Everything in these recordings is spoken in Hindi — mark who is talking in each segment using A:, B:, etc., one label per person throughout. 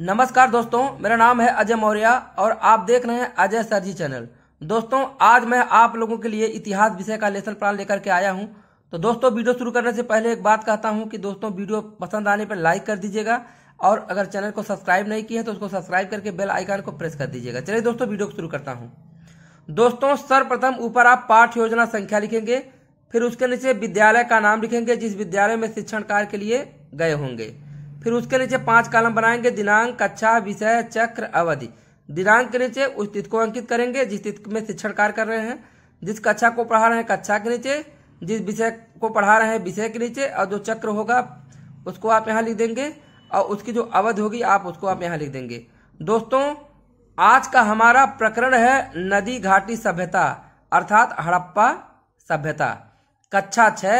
A: नमस्कार दोस्तों मेरा नाम है अजय मौर्य और आप देख रहे हैं अजय सर जी चैनल दोस्तों आज मैं आप लोगों के लिए इतिहास विषय का लेसन प्लान लेकर के आया हूं तो दोस्तों वीडियो शुरू करने से पहले एक बात कहता हूं कि दोस्तों वीडियो पसंद आने पर लाइक कर दीजिएगा और अगर चैनल को सब्सक्राइब नहीं किया है तो उसको सब्सक्राइब करके बेल आइकन को प्रेस कर दीजिएगा चलिए दोस्तों वीडियो को शुरू करता हूँ दोस्तों सर्वप्रथम ऊपर आप पाठ योजना संख्या लिखेंगे फिर उसके नीचे विद्यालय का नाम लिखेंगे जिस विद्यालय में शिक्षण कार्य के लिए गए होंगे फिर उसके नीचे पांच कालम बनाएंगे दिनांक कक्षा विषय चक्र अवधि दिनांक के नीचे उस तिथि को अंकित करेंगे जिस तिथि में शिक्षण कार्य कर रहे हैं जिस कक्षा को पढ़ा रहे हैं कक्षा के नीचे जिस विषय को पढ़ा रहे हैं विषय के नीचे और जो चक्र होगा उसको आप यहाँ लिख देंगे और उसकी जो अवध होगी आप उसको आप यहाँ लिख देंगे दोस्तों आज का हमारा प्रकरण है नदी घाटी सभ्यता अर्थात हड़प्पा सभ्यता कक्षा छ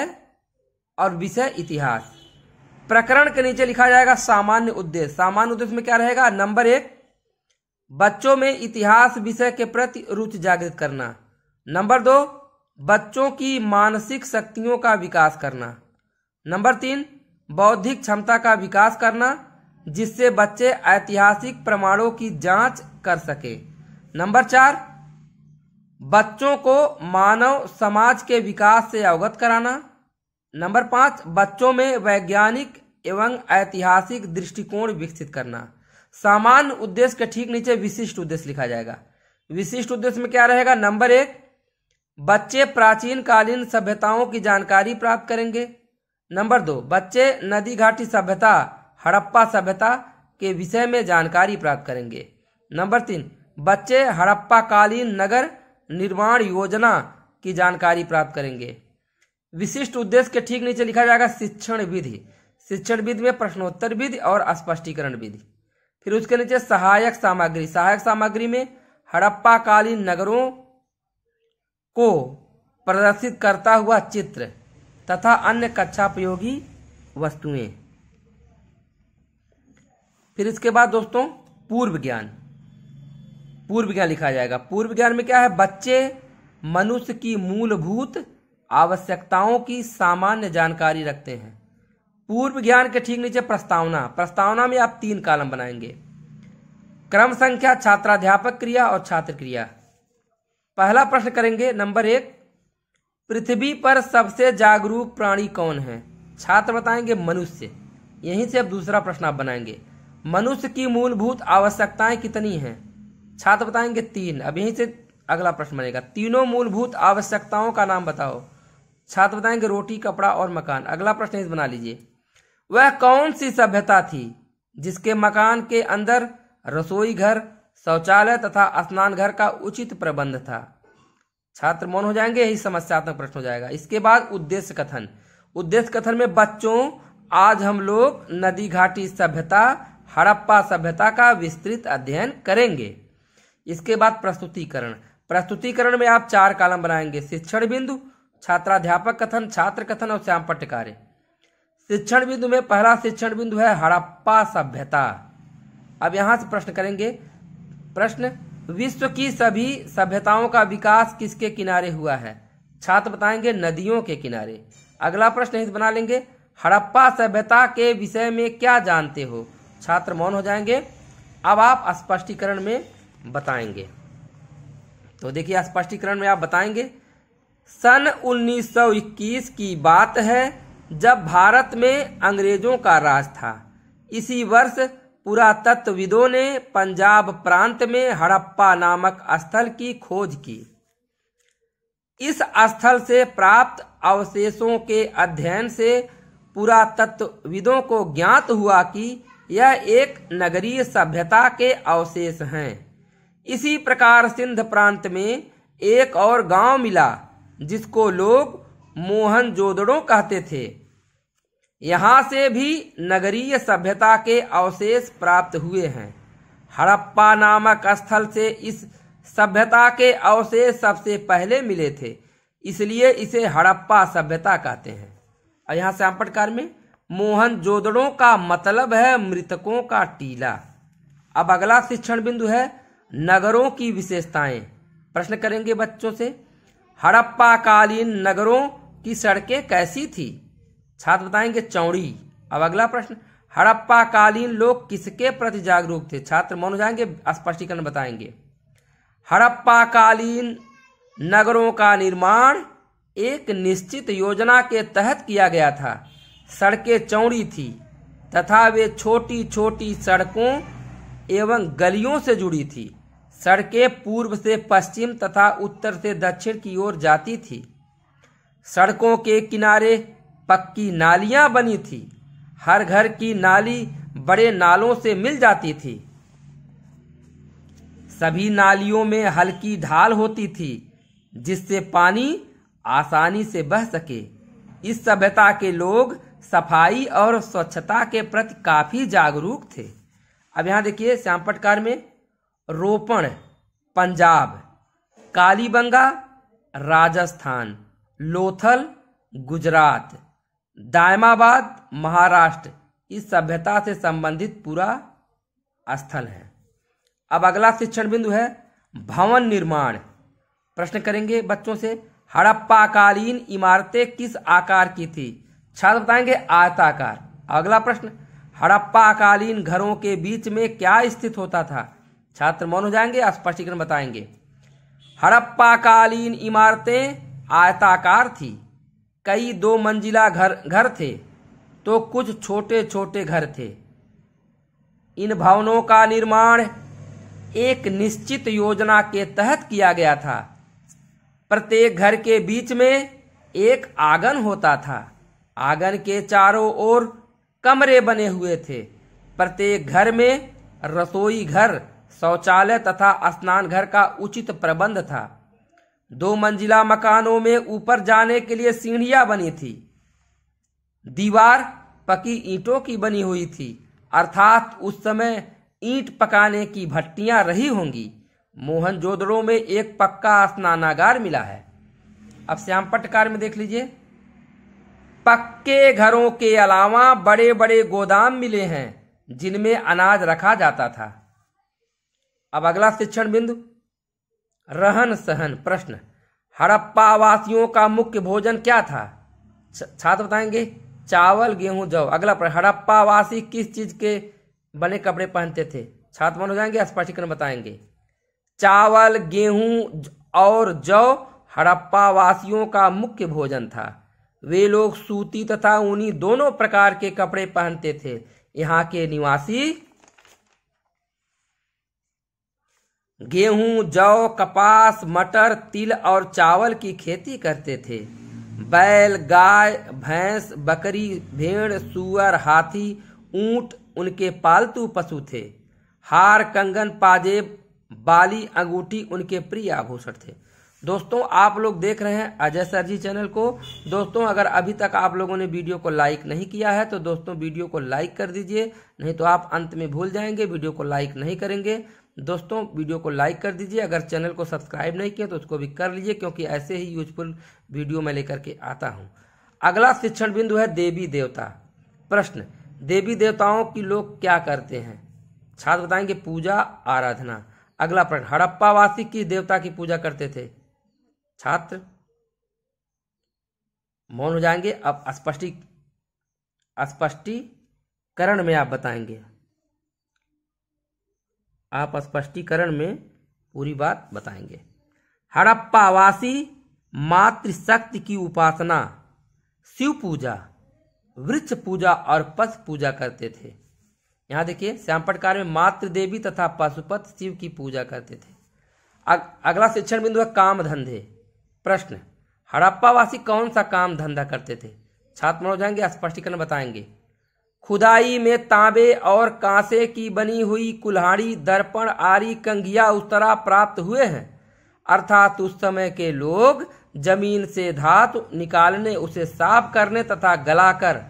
A: और विषय इतिहास प्रकरण के नीचे लिखा जाएगा सामान्य उद्देश्य सामान्य उद्देश्य में क्या रहेगा नंबर एक बच्चों में इतिहास विषय के प्रति रुचि जागृत करना नंबर दो बच्चों की मानसिक शक्तियों का विकास करना नंबर तीन बौद्धिक क्षमता का विकास करना जिससे बच्चे ऐतिहासिक प्रमाणों की जांच कर सके नंबर चार बच्चों को मानव समाज के विकास से अवगत कराना नंबर पाँच बच्चों में वैज्ञानिक एवं ऐतिहासिक दृष्टिकोण विकसित करना सामान्य उद्देश्य के ठीक नीचे विशिष्ट उद्देश्य लिखा जाएगा विशिष्ट उद्देश्य में क्या रहेगा नंबर एक बच्चे प्राचीन कालीन सभ्यताओं की जानकारी प्राप्त करेंगे नंबर दो बच्चे नदी घाटी सभ्यता हड़प्पा सभ्यता के विषय में जानकारी प्राप्त करेंगे नंबर तीन बच्चे हड़प्पा कालीन नगर निर्माण योजना की जानकारी प्राप्त करेंगे विशिष्ट उद्देश्य के ठीक नीचे लिखा जाएगा शिक्षण विधि शिक्षण विधि में प्रश्नोत्तर विधि और स्पष्टीकरण विधि फिर उसके नीचे सहायक सामग्री सहायक सामग्री में हड़प्पा कालीन नगरों को प्रदर्शित करता हुआ चित्र तथा अन्य कक्षा प्रयोगी वस्तुएं फिर इसके बाद दोस्तों पूर्व ज्ञान पूर्व ज्ञान लिखा जाएगा पूर्व ज्ञान में क्या है बच्चे मनुष्य की मूलभूत आवश्यकताओं की सामान्य जानकारी रखते हैं पूर्व ज्ञान के ठीक नीचे प्रस्तावना प्रस्तावना में आप तीन कालम बनाएंगे क्रम संख्या छात्राध्यापक क्रिया और छात्र क्रिया पहला प्रश्न करेंगे नंबर एक पृथ्वी पर सबसे जागरूक प्राणी कौन है छात्र बताएंगे मनुष्य यहीं से अब दूसरा प्रश्न आप बनाएंगे मनुष्य की मूलभूत आवश्यकताएं कितनी हैं छात्र बताएंगे तीन अब यहीं से अगला प्रश्न बनेगा तीनों मूलभूत आवश्यकताओं का नाम बताओ छात्र बताएंगे रोटी कपड़ा और मकान अगला प्रश्न इस बना लीजिए वह कौन सी सभ्यता थी जिसके मकान के अंदर रसोई घर शौचालय तथा स्नान घर का उचित प्रबंध था छात्र मौन हो जाएंगे यही समस्यात्मक प्रश्न हो जाएगा इसके बाद उद्देश्य कथन उद्देश्य कथन में बच्चों आज हम लोग नदी घाटी सभ्यता हड़प्पा सभ्यता का विस्तृत अध्ययन करेंगे इसके बाद प्रस्तुतिकरण प्रस्तुतिकरण में आप चार कालम बनाएंगे शिक्षण बिंदु छात्राध्यापक कथन छात्र कथन और श्याम कार्य शिक्षण बिंदु में पहला शिक्षण बिंदु है हड़प्पा सभ्यता अब यहां से प्रश्न करेंगे प्रश्न विश्व की सभी सभ्यताओं का विकास किसके किनारे हुआ है छात्र बताएंगे नदियों के किनारे अगला प्रश्न हित बना लेंगे हड़प्पा सभ्यता के विषय में क्या जानते हो छात्र मौन हो जाएंगे अब आप स्पष्टीकरण में बताएंगे तो देखिए स्पष्टीकरण में आप बताएंगे सन 1921 की बात है जब भारत में अंग्रेजों का राज था इसी वर्ष पुरातत्वविदों ने पंजाब प्रांत में हड़प्पा नामक स्थल की खोज की इस स्थल से प्राप्त अवशेषों के अध्ययन से पुरातत्वविदों को ज्ञात हुआ कि यह एक नगरीय सभ्यता के अवशेष हैं इसी प्रकार सिंध प्रांत में एक और गांव मिला जिसको लोग मोहन जोदड़ो कहते थे यहाँ से भी नगरीय सभ्यता के अवशेष प्राप्त हुए हैं हड़प्पा नामक स्थल से इस सभ्यता के अवशेष सबसे पहले मिले थे इसलिए इसे हड़प्पा सभ्यता कहते हैं और यहाँ श्यामपटकार में मोहन जोदड़ो का मतलब है मृतकों का टीला अब अगला शिक्षण बिंदु है नगरों की विशेषताएं प्रश्न करेंगे बच्चों से हड़प्पा कालीन नगरों की सड़कें कैसी थी छात्र बताएंगे चौड़ी अब अगला प्रश्न हड़प्पा कालीन लोग किसके प्रति जागरूक थे छात्र मौन जाएंगे स्पष्टीकरण बताएंगे हड़प्पा कालीन नगरों का निर्माण एक निश्चित योजना के तहत किया गया था सड़कें चौड़ी थी तथा वे छोटी छोटी सड़कों एवं गलियों से जुड़ी थी सड़कें पूर्व से पश्चिम तथा उत्तर से दक्षिण की ओर जाती थी सड़कों के किनारे पक्की नालियां बनी थी हर घर की नाली बड़े नालों से मिल जाती थी सभी नालियों में हल्की ढाल होती थी जिससे पानी आसानी से बह सके इस सभ्यता के लोग सफाई और स्वच्छता के प्रति काफी जागरूक थे अब यहाँ देखिए श्यामपटकार में रोपण पंजाब कालीबंगा राजस्थान लोथल गुजरात दायमाबाद महाराष्ट्र इस सभ्यता से संबंधित पूरा स्थल है अब अगला शिक्षण बिंदु है भवन निर्माण प्रश्न करेंगे बच्चों से हड़प्पाकालीन इमारतें किस आकार की थी छात्र बताएंगे आयताकार अगला प्रश्न हड़प्पाकालीन घरों के बीच में क्या स्थित होता था छात्र मौन हो जाएंगे स्पष्टीकरण बताएंगे हड़प्पा कालीन इमारतें आयताकार थी कई दो मंजिला घर घर थे तो कुछ छोटे छोटे घर थे इन भवनों का निर्माण एक निश्चित योजना के तहत किया गया था प्रत्येक घर के बीच में एक आंगन होता था आंगन के चारों ओर कमरे बने हुए थे प्रत्येक घर में रसोई घर शौचालय तथा स्नान घर का उचित प्रबंध था दो मंजिला मकानों में ऊपर जाने के लिए सीढ़ियां बनी थी दीवार पकी ईंटों की बनी हुई थी अर्थात उस समय ईंट पकाने की भट्टियां रही होंगी जोदड़ो में एक पक्का स्नानागार मिला है अब श्याम पटकार में देख लीजिए पक्के घरों के अलावा बड़े बड़े गोदाम मिले हैं जिनमें अनाज रखा जाता था अब अगला शिक्षण बिंदु रहन सहन प्रश्न हड़प्पा वासियों का मुख्य भोजन क्या था छात्र बताएंगे चावल गेहूं जौ अगला प्रश्न हड़प्पा वासी किस चीज के बने कपड़े पहनते थे छात्र मन हो जाएंगे स्पष्टीकरण बताएंगे चावल गेहूं और जौ हड़प्पा वासियों का मुख्य भोजन था वे लोग सूती तथा ऊनी दोनों प्रकार के कपड़े पहनते थे यहाँ के निवासी गेहूं जौ कपास मटर तिल और चावल की खेती करते थे बैल गाय भैंस बकरी भेड़ सुअर हाथी ऊंट उनके पालतू पशु थे हार कंगन पाजेब बाली अंगूठी उनके प्रिय आभूषण थे दोस्तों आप लोग देख रहे हैं अजय सर जी चैनल को दोस्तों अगर अभी तक आप लोगों ने वीडियो को लाइक नहीं किया है तो दोस्तों वीडियो को लाइक कर दीजिए नहीं तो आप अंत में भूल जाएंगे वीडियो को लाइक नहीं करेंगे दोस्तों वीडियो को लाइक कर दीजिए अगर चैनल को सब्सक्राइब नहीं किया तो उसको भी कर लीजिए क्योंकि ऐसे ही यूजफुल वीडियो मैं लेकर के आता हूँ अगला शिक्षण बिंदु है देवी देवता प्रश्न देवी देवताओं की लोग क्या करते हैं छात्र बताएंगे पूजा आराधना अगला प्रश्न हड़प्पावासी किस देवता की पूजा करते थे छात्र मौन हो जाएंगे अब स्पष्टी स्पष्टीकरण में आप बताएंगे आप स्पष्टीकरण में पूरी बात बताएंगे हड़प्पावासी मातृशक्ति की उपासना शिव पूजा वृक्ष पूजा और पशु पूजा करते थे यहाँ देखिए श्यामपटकार में मातृ देवी तथा पशुपत शिव की पूजा करते थे अग, अगला शिक्षण बिंदु है काम धंधे प्रश्न हड़प्पावासी कौन सा काम धंधा करते थे छात्र मनोज जाएंगे स्पष्टीकरण बताएंगे खुदाई में तांबे और कांसे की बनी हुई कुल्हाड़ी दर्पण आरी कंघिया उतरा प्राप्त हुए हैं अर्थात उस समय के लोग जमीन से धातु निकालने उसे साफ करने तथा गलाकर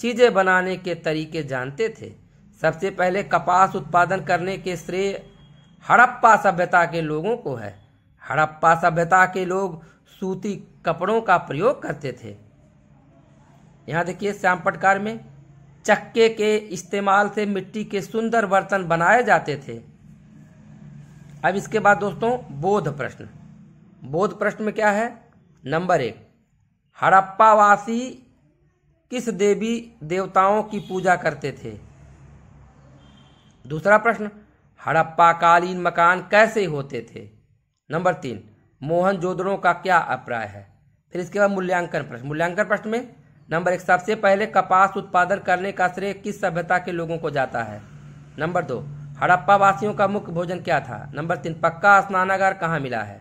A: चीजें बनाने के तरीके जानते थे सबसे पहले कपास उत्पादन करने के श्रेय हड़प्पा सभ्यता के लोगों को है हड़प्पा सभ्यता के लोग सूती कपड़ों का प्रयोग करते थे यहाँ देखिए श्याम पटकार में चक्के के इस्तेमाल से मिट्टी के सुंदर बर्तन बनाए जाते थे अब इसके बाद दोस्तों बोध प्रश्न बोध प्रश्न में क्या है नंबर एक हड़प्पावासी किस देवी देवताओं की पूजा करते थे दूसरा प्रश्न हड़प्पाकालीन मकान कैसे होते थे नंबर तीन मोहन जोदड़ों का क्या अभिप्राय है फिर इसके बाद मूल्यांकन प्रश्न मूल्यांकन प्रश्न में नंबर एक सबसे पहले कपास उत्पादन करने का श्रेय किस सभ्यता के लोगों को जाता है नंबर दो हड़प्पा वासियों का मुख्य भोजन क्या था नंबर तीन पक्का स्नानागार कहाँ मिला है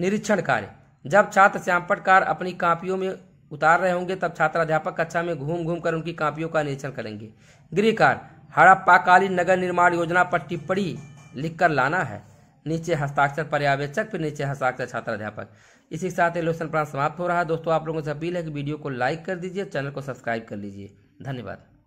A: निरीक्षण कार्य जब छात्र श्यामपटकार अपनी कापियों में उतार रहे होंगे तब छात्र अध्यापक कक्षा में घूम घूम कर उनकी कापियों का निरीक्षण करेंगे गृह कार्य हड़प्पाकालीन नगर निर्माण योजना पर टिप्पणी लिखकर लाना है नीचे हस्ताक्षर पर्यावेक्षक फिर नीचे हस्ताक्षर छात्र अध्यापक इसी के साथ ये लोशन प्राण समाप्त हो रहा है दोस्तों आप लोगों से अपील है कि वीडियो को लाइक कर दीजिए चैनल को सब्सक्राइब कर लीजिए धन्यवाद